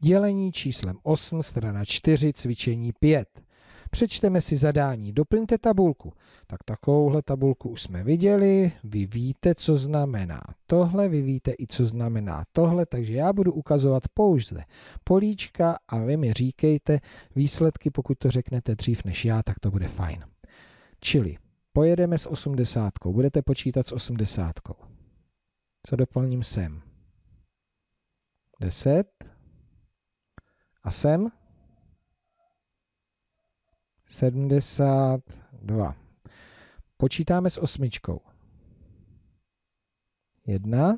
Dělení číslem 8, strana 4, cvičení 5. Přečteme si zadání, doplňte tabulku. Tak takovouhle tabulku už jsme viděli, vy víte, co znamená tohle, vy víte i, co znamená tohle, takže já budu ukazovat pouze políčka a vy mi říkejte výsledky, pokud to řeknete dřív než já, tak to bude fajn. Čili pojedeme s osmdesátkou, budete počítat s osmdesátkou. Co doplním sem? 10, a sem 72. Počítáme s osmičkou. Jedna,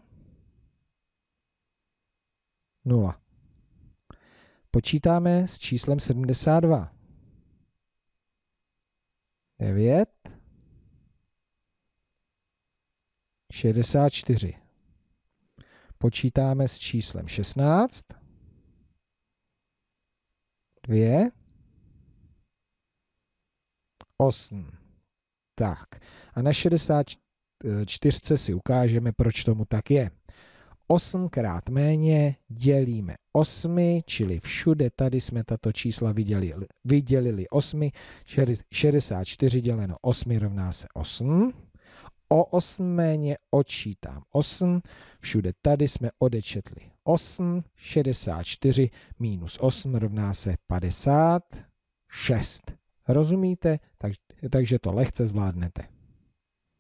nula. Počítáme s číslem 72. 9, 64. Počítáme s číslem 16 dvě, osm. Tak a na 64 eh, si ukážeme, proč tomu tak je. 8 krát méně dělíme 8, čili všude tady jsme tato čísla vydělili. vydělili 8, 64 děleno 8 rovná se 8 o osméně odčítám 8, všude tady jsme odečetli 8, 64 minus 8 rovná se 56. Rozumíte? Tak, takže to lehce zvládnete.